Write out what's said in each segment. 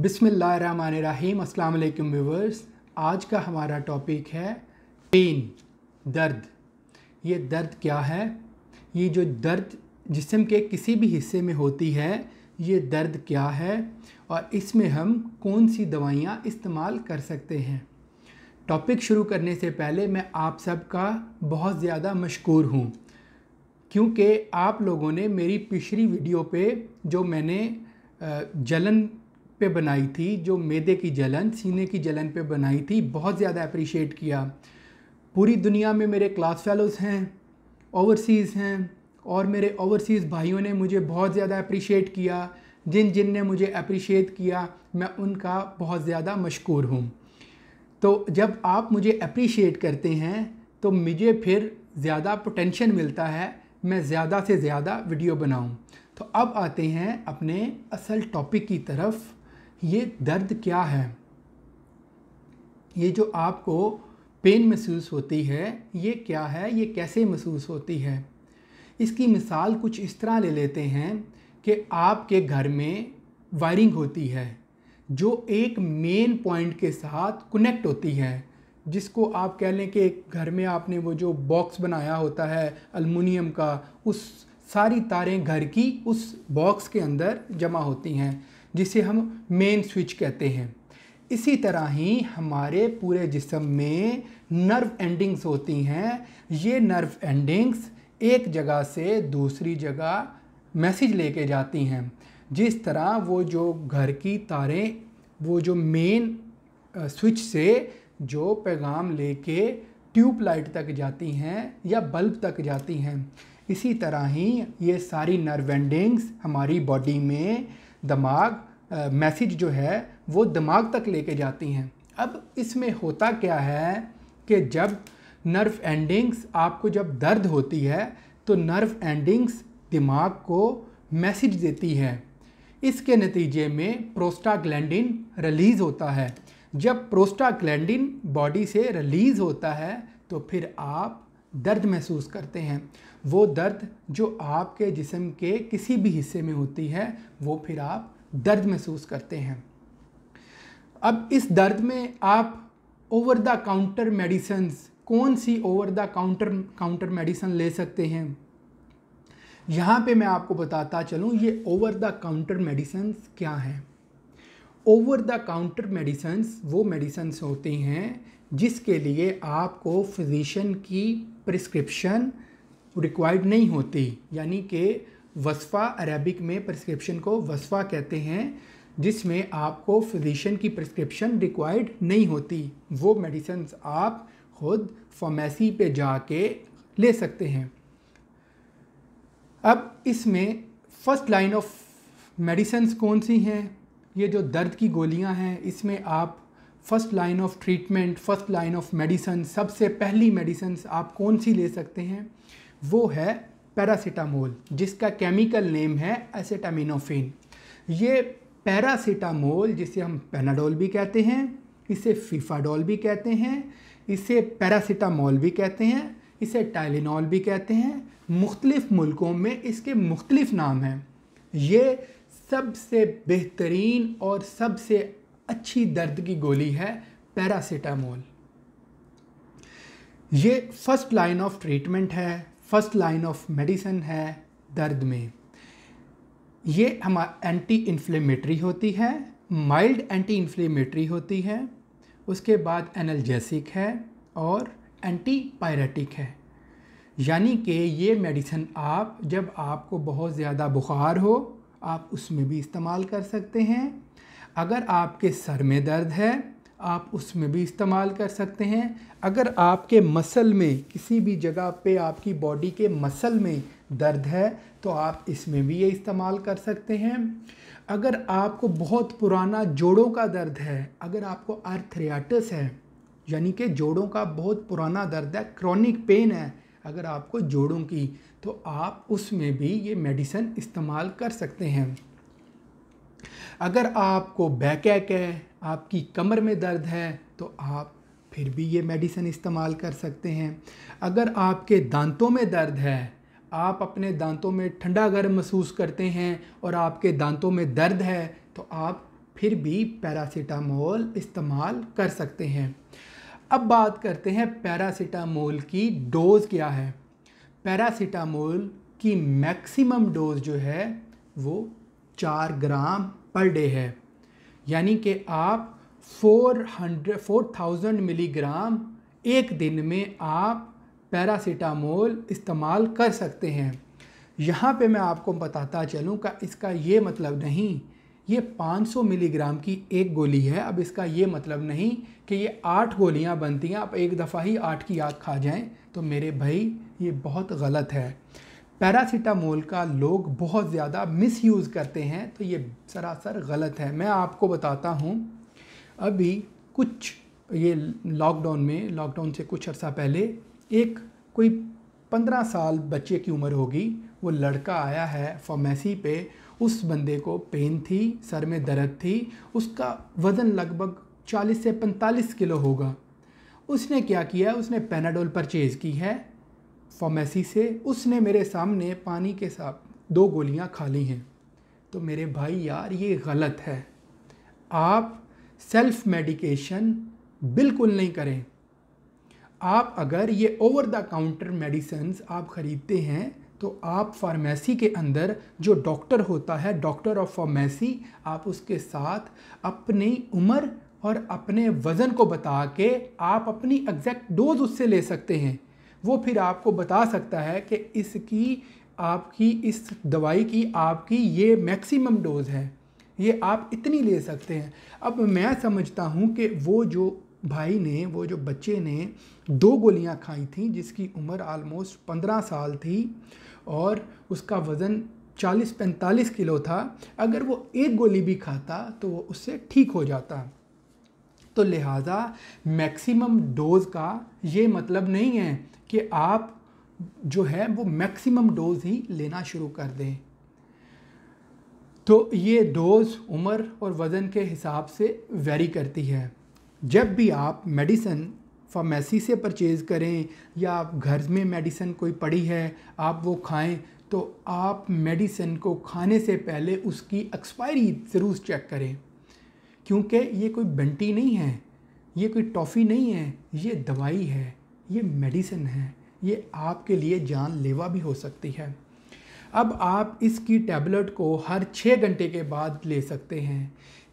बिसमीम अल्लाम व्यूवर्स आज का हमारा टॉपिक है पेन दर्द ये दर्द क्या है ये जो दर्द जिसम के किसी भी हिस्से में होती है ये दर्द क्या है और इसमें हम कौन सी दवाइयाँ इस्तेमाल कर सकते हैं टॉपिक शुरू करने से पहले मैं आप सब का बहुत ज़्यादा मशहूर हूँ क्योंकि आप लोगों ने मेरी पिछली वीडियो पे जो मैंने जलन पे बनाई थी जो मैदे की जलन सीने की जलन पे बनाई थी बहुत ज़्यादा अप्रिशिएट किया पूरी दुनिया में मेरे क्लास फेलोज़ हैं ओवरसीज़ हैं और मेरे ओवरसीज़ भाइयों ने मुझे बहुत ज़्यादा अप्रिशिएट किया जिन जिन ने मुझे अप्रिशिएट किया मैं उनका बहुत ज़्यादा मशहूर हूँ तो जब आप मुझे अप्रिशिएट करते हैं तो मुझे फिर ज़्यादा पोटेंशन मिलता है मैं ज़्यादा से ज़्यादा वीडियो बनाऊँ तो अब आते हैं अपने असल टॉपिक की तरफ ये दर्द क्या है ये जो आपको पेन महसूस होती है ये क्या है ये कैसे महसूस होती है इसकी मिसाल कुछ इस तरह ले लेते हैं कि आपके घर में वायरिंग होती है जो एक मेन पॉइंट के साथ कनेक्ट होती है जिसको आप कह लें कि घर में आपने वो जो बॉक्स बनाया होता है अलमुनियम का उस सारी तारें घर की उस बॉक्स के अंदर जमा होती हैं जिसे हम मेन स्विच कहते हैं इसी तरह ही हमारे पूरे जिसम में नर्व एंडिंग्स होती हैं ये नर्व एंडिंग्स एक जगह से दूसरी जगह मैसेज लेके जाती हैं जिस तरह वो जो घर की तारें वो जो मेन स्विच से जो पैगाम लेके ट्यूबलाइट तक जाती हैं या बल्ब तक जाती हैं इसी तरह ही ये सारी नर्व एंडिंग्स हमारी बॉडी में दिमाग मैसेज जो है वो दिमाग तक लेके जाती हैं अब इसमें होता क्या है कि जब नर्व एंडिंग्स आपको जब दर्द होती है तो नर्व एंडिंग्स दिमाग को मैसेज देती है इसके नतीजे में प्रोस्टाग्लैंडिन रिलीज़ होता है जब प्रोस्टाग्लैंडिन बॉडी से रिलीज़ होता है तो फिर आप दर्द महसूस करते हैं वो दर्द जो आपके जिसम के किसी भी हिस्से में होती है वो फिर आप दर्द महसूस करते हैं अब इस दर्द में आप ओवर द काउंटर मेडिसन्स कौन सी over the counter counter medicine ले सकते हैं यहाँ पे मैं आपको बताता चलूँ ये ओवर द काउंटर मेडिसन क्या हैं ओवर द काउंटर मेडिसन्स वो मेडिसन होती हैं जिसके लिए आपको फिज़िशन की प्रिस्क्रिप्शन रिक्वायर्ड नहीं होती यानी कि वसफ़ा अरेबिक में प्रिस्क्रिप्शन को वसफ़ा कहते हैं जिसमें आपको फिजिशन की प्रिस्क्रिप्शन रिक्वायर्ड नहीं होती वो मेडिसन आप खुद फार्मेसी पे जाके ले सकते हैं अब इसमें फर्स्ट लाइन ऑफ मेडिसन्स कौन सी हैं ये जो दर्द की गोलियां हैं इसमें आप first line of treatment first line of medicine सबसे पहली मेडिसन्स आप कौन सी ले सकते हैं वो है पैरासीटामोल जिसका केमिकल नेम है एसेटामिनोफिन ये पैरासीटामोल जिसे हम पेनाडोल भी कहते हैं इसे फीफाडोल भी कहते हैं इसे पैरासीटामोल भी कहते हैं इसे टाइलिनॉल भी कहते हैं मुख्तलिफ़ मुल्कों में इसके मुख्तलिफ़ नाम हैं ये सबसे बेहतरीन और सबसे अच्छी दर्द की गोली है पैरासीटामोल ये फ़र्स्ट लाइन ऑफ ट्रीटमेंट है फर्स्ट लाइन ऑफ मेडिसिन है दर्द में ये हमारा एंटी इन्फ्लेमेटरी होती है माइल्ड एंटी इन्फ्लेमेटरी होती है उसके बाद एनल्जेसिक है और एंटी पायरेटिक है यानी कि ये मेडिसन आप जब आपको बहुत ज़्यादा बुखार हो आप उसमें भी इस्तेमाल कर सकते हैं अगर आपके सर में दर्द है आप उसमें भी इस्तेमाल कर सकते हैं अगर आपके मसल में किसी भी जगह पे आपकी बॉडी के मसल में दर्द है तो आप इसमें भी ये इस्तेमाल कर सकते हैं अगर आपको बहुत पुराना जोड़ों का दर्द है अगर आपको अर्थरियाटस है यानी कि जोड़ों का बहुत पुराना दर्द है क्रॉनिक पेन है अगर आपको जोड़ों की तो आप उसमें भी ये मेडिसन इस्तेमाल कर सकते हैं अगर आपको बैक है आपकी कमर में दर्द है तो आप फिर भी ये मेडिसिन इस्तेमाल कर सकते हैं अगर आपके दांतों में दर्द है आप अपने दांतों में ठंडा गर्म महसूस करते हैं और आपके दांतों में दर्द है तो आप फिर भी पैरासीटामोल इस्तेमाल कर सकते हैं अब बात करते हैं पैरासीटामोल की डोज़ क्या है पैरासीटामोल की मैक्सिमम डोज़ जो है वो चार ग्राम पर डे है यानी कि आप 400 4000 मिलीग्राम एक दिन में आप पैरासीटामोल इस्तेमाल कर सकते हैं यहाँ पे मैं आपको बताता चलूँ का इसका ये मतलब नहीं ये 500 मिलीग्राम की एक गोली है अब इसका ये मतलब नहीं कि ये आठ गोलियाँ बनती हैं आप एक दफ़ा ही आठ की आग खा जाएं तो मेरे भाई ये बहुत गलत है पैरासीटामोल का लोग बहुत ज़्यादा मिस करते हैं तो ये सरासर गलत है मैं आपको बताता हूँ अभी कुछ ये लॉकडाउन में लॉकडाउन से कुछ अर्सा पहले एक कोई पंद्रह साल बच्चे की उम्र होगी वो लड़का आया है फार्मेसी पे उस बंदे को पेन थी सर में दर्द थी उसका वज़न लगभग 40 से 45 किलो होगा उसने क्या किया उसने पेनाडोल परचेज़ की है फार्मेसी से उसने मेरे सामने पानी के साथ दो गोलियां खा ली हैं तो मेरे भाई यार ये गलत है आप सेल्फ मेडिकेशन बिल्कुल नहीं करें आप अगर ये ओवर द काउंटर मेडिसिन आप ख़रीदते हैं तो आप फार्मेसी के अंदर जो डॉक्टर होता है डॉक्टर ऑफ फार्मेसी आप उसके साथ अपनी उम्र और अपने वज़न को बता के आप अपनी एग्जैक्ट डोज उससे ले सकते हैं वो फिर आपको बता सकता है कि इसकी आपकी इस दवाई की आपकी ये मैक्सिमम डोज है ये आप इतनी ले सकते हैं अब मैं समझता हूँ कि वो जो भाई ने वो जो बच्चे ने दो गोलियाँ खाई थी जिसकी उम्र आलमोस्ट पंद्रह साल थी और उसका वज़न चालीस पैंतालीस किलो था अगर वो एक गोली भी खाता तो वो उससे ठीक हो जाता तो लिहाजा मैक्सिमम डोज़ का ये मतलब नहीं है कि आप जो है वो मैक्सिमम डोज़ ही लेना शुरू कर दें तो ये डोज़ उम्र और वज़न के हिसाब से वेरी करती है जब भी आप मेडिसन फार्मेसी से परचेज़ करें या आप घर में मेडिसन कोई पड़ी है आप वो खाएं तो आप मेडिसन को खाने से पहले उसकी एक्सपायरी ज़रूर चेक करें क्योंकि ये कोई बंटी नहीं है ये कोई टॉफ़ी नहीं है ये दवाई है ये मेडिसिन है ये आपके लिए जानलेवा भी हो सकती है अब आप इसकी टैबलेट को हर छः घंटे के बाद ले सकते हैं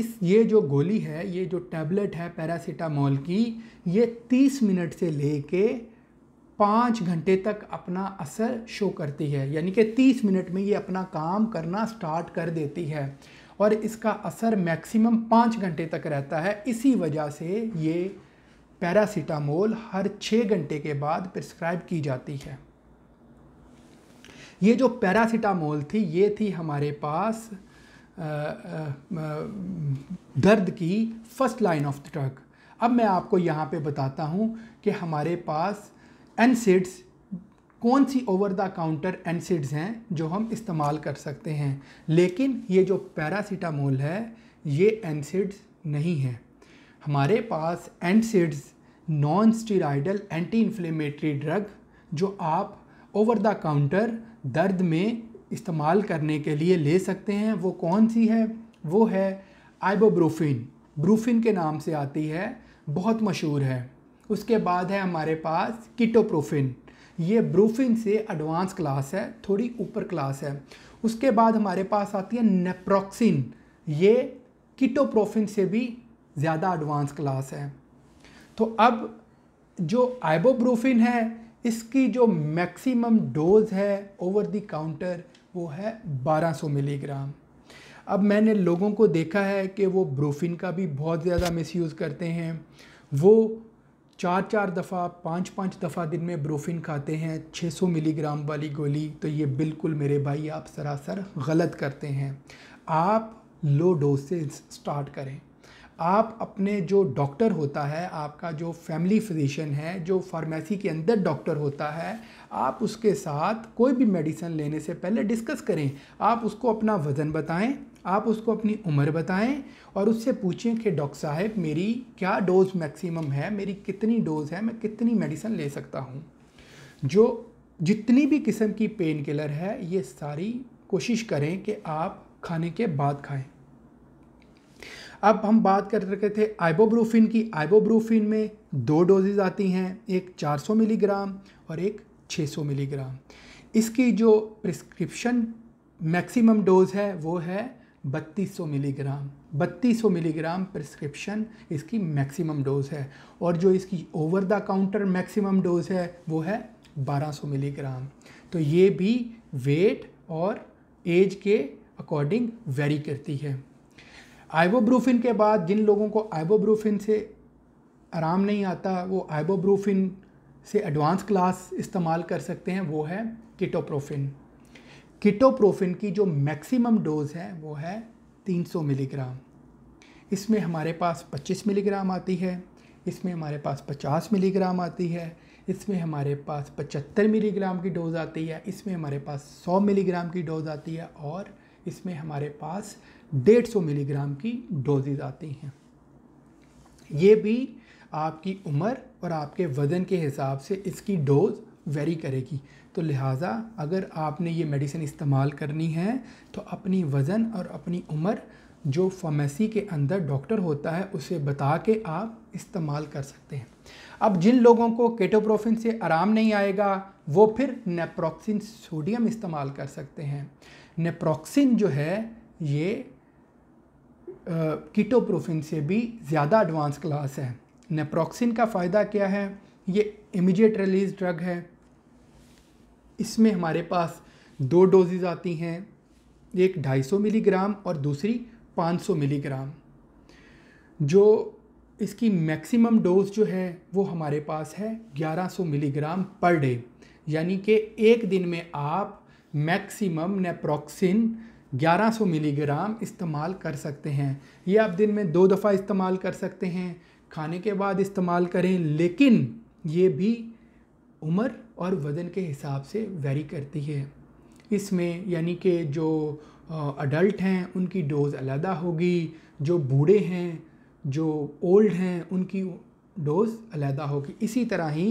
इस ये जो गोली है ये जो टैबलेट है पैरासीटामोल की ये तीस मिनट से ले कर पाँच घंटे तक अपना असर शो करती है यानी कि तीस मिनट में ये अपना काम करना स्टार्ट कर देती है और इसका असर मैक्सिमम पाँच घंटे तक रहता है इसी वजह से ये पैरासीटामोल हर छः घंटे के बाद प्रिस्क्राइब की जाती है ये जो पैरासीटामोल थी ये थी हमारे पास दर्द की first line of the drug अब मैं आपको यहाँ पे बताता हूँ कि हमारे पास एनसिड्स कौन सी ओवर द काउंटर एनसिड्स हैं जो हम इस्तेमाल कर सकते हैं लेकिन ये जो पैरासीटामोल है ये एनसिड्स नहीं है हमारे पास NSAIDs non steroidal anti inflammatory drug जो आप ओवर द काउंटर दर्द में इस्तेमाल करने के लिए ले सकते हैं वो कौन सी है वो है आइबोब्रूफिन ब्रूफिन के नाम से आती है बहुत मशहूर है उसके बाद है हमारे पास किटोप्रोफिन ये ब्रूफिन से एडवांस क्लास है थोड़ी ऊपर क्लास है उसके बाद हमारे पास आती है नेप्रोक्सिन ये कीटोप्रोफिन से भी ज़्यादा एडवांस क्लास है तो अब जो आइबोब्रूफिन है इसकी जो मैक्सिमम डोज है ओवर दी काउंटर वो है 1200 मिलीग्राम अब मैंने लोगों को देखा है कि वो ब्रूफिन का भी बहुत ज़्यादा मिसयूज़ करते हैं वो चार चार दफ़ा पाँच पाँच दफ़ा दिन में ब्रोफिन खाते हैं 600 मिलीग्राम वाली गोली तो ये बिल्कुल मेरे भाई आप सरासर गलत करते हैं आप लो डोज से स्टार्ट करें आप अपने जो डॉक्टर होता है आपका जो फैमिली फिजिशन है जो फार्मेसी के अंदर डॉक्टर होता है आप उसके साथ कोई भी मेडिसन लेने से पहले डिस्कस करें आप उसको अपना वज़न बताएं आप उसको अपनी उम्र बताएं और उससे पूछें कि डॉक्टर साहब मेरी क्या डोज़ मैक्सिमम है मेरी कितनी डोज़ है मैं कितनी मेडिसिन ले सकता हूँ जो जितनी भी किस्म की पेन किलर है ये सारी कोशिश करें कि आप खाने के बाद खाएं अब हम बात कर रहे थे आइबोब्रूफिन की आइबोब्रूफिन में दो डोजेज़ आती हैं एक 400 मिलीग्राम और एक 600 मिलीग्राम इसकी जो प्रिस्क्रिप्शन मैक्सिमम डोज़ है वो है बत्तीस मिलीग्राम 3200 मिलीग्राम प्रिस्क्रिप्शन इसकी मैक्सिमम डोज है और जो इसकी over the counter maximum dose है वो है 1200 मिलीग्राम तो ये भी वेट और एज के अकॉर्डिंग वेरी करती है आइबोब्रोफिन के बाद जिन लोगों को आइबोब्रोफिन से आराम नहीं आता वो आइबोब्रोफिन से एडवांस क्लास इस्तेमाल कर सकते हैं वो है किटोप्रोफिन किटोप्रोफिन की जो मैक्सिमम डोज़ है वो है 300 मिलीग्राम इसमें हमारे पास 25 मिलीग्राम आती है इसमें हमारे पास 50 मिलीग्राम आती है इसमें हमारे पास 75 मिलीग्राम की डोज़ आती है इसमें हमारे पास 100 मिलीग्राम की डोज़ आती है और इसमें हमारे पास 150 मिलीग्राम की डोजेज आती हैं ये भी आपकी उम्र और आपके वज़न के हिसाब से इसकी डोज़ वेरी करेगी तो लिहाजा अगर आपने ये मेडिसिन इस्तेमाल करनी है तो अपनी वज़न और अपनी उम्र जो फार्मेसी के अंदर डॉक्टर होता है उसे बता के आप इस्तेमाल कर सकते हैं अब जिन लोगों को केटोप्रोफिन से आराम नहीं आएगा वो फिर नेप्रोक्सिन सोडियम इस्तेमाल कर सकते हैं नेप्रोक्सिन जो है ये कीटोप्रोफिन से भी ज़्यादा एडवांस क्लास है नेप्रोक्सिन का फ़ायदा क्या है ये इमीडिएट रिलीज ड्रग है इसमें हमारे पास दो डोजेज आती हैं एक 250 मिलीग्राम और दूसरी 500 मिलीग्राम जो इसकी मैक्सिमम डोज जो है वो हमारे पास है 1100 मिलीग्राम पर डे यानी कि एक दिन में आप मैक्सिमम नेप्रोक्सिन 1100 मिलीग्राम इस्तेमाल कर सकते हैं ये आप दिन में दो दफ़ा इस्तेमाल कर सकते हैं खाने के बाद इस्तेमाल करें लेकिन ये भी उम्र और वज़न के हिसाब से वेरी करती है इसमें यानी कि जो अडल्ट हैं उनकी डोज़ अलग होगी जो बूढ़े हैं जो ओल्ड हैं उनकी डोज अलहदा होगी इसी तरह ही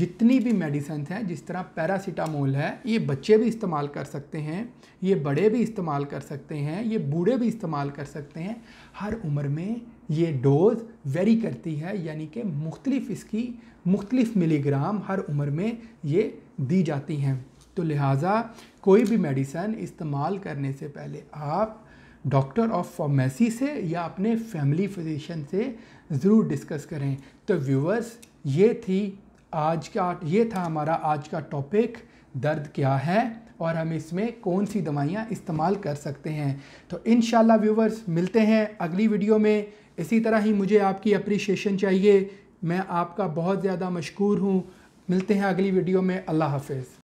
जितनी भी मेडिसन हैं जिस तरह पैरासीटामोल है ये बच्चे भी इस्तेमाल कर सकते हैं ये बड़े भी इस्तेमाल कर सकते हैं ये बूढ़े भी इस्तेमाल कर सकते हैं हर उम्र में ये डोज़ वेरी करती है यानी कि मुख्तलिफ़ इसकी मुख्तलिफ़ मिलीग्राम हर उम्र में ये दी जाती हैं तो लिहाजा कोई भी मेडिसन इस्तेमाल करने से पहले आप डॉक्टर ऑफ फार्मेसी से या अपने फैमिली फिजिशियन से ज़रूर डिस्कस करें तो व्यूवर्स ये थी आज का ये था हमारा आज का टॉपिक दर्द क्या है और हम इसमें कौन सी दवाइयाँ इस्तेमाल कर सकते हैं तो इन व्यूवर्स मिलते हैं अगली वीडियो में इसी तरह ही मुझे आपकी अप्रिशिएशन चाहिए मैं आपका बहुत ज़्यादा मशहूर हूँ मिलते हैं अगली वीडियो में अल्लाह हाफिज़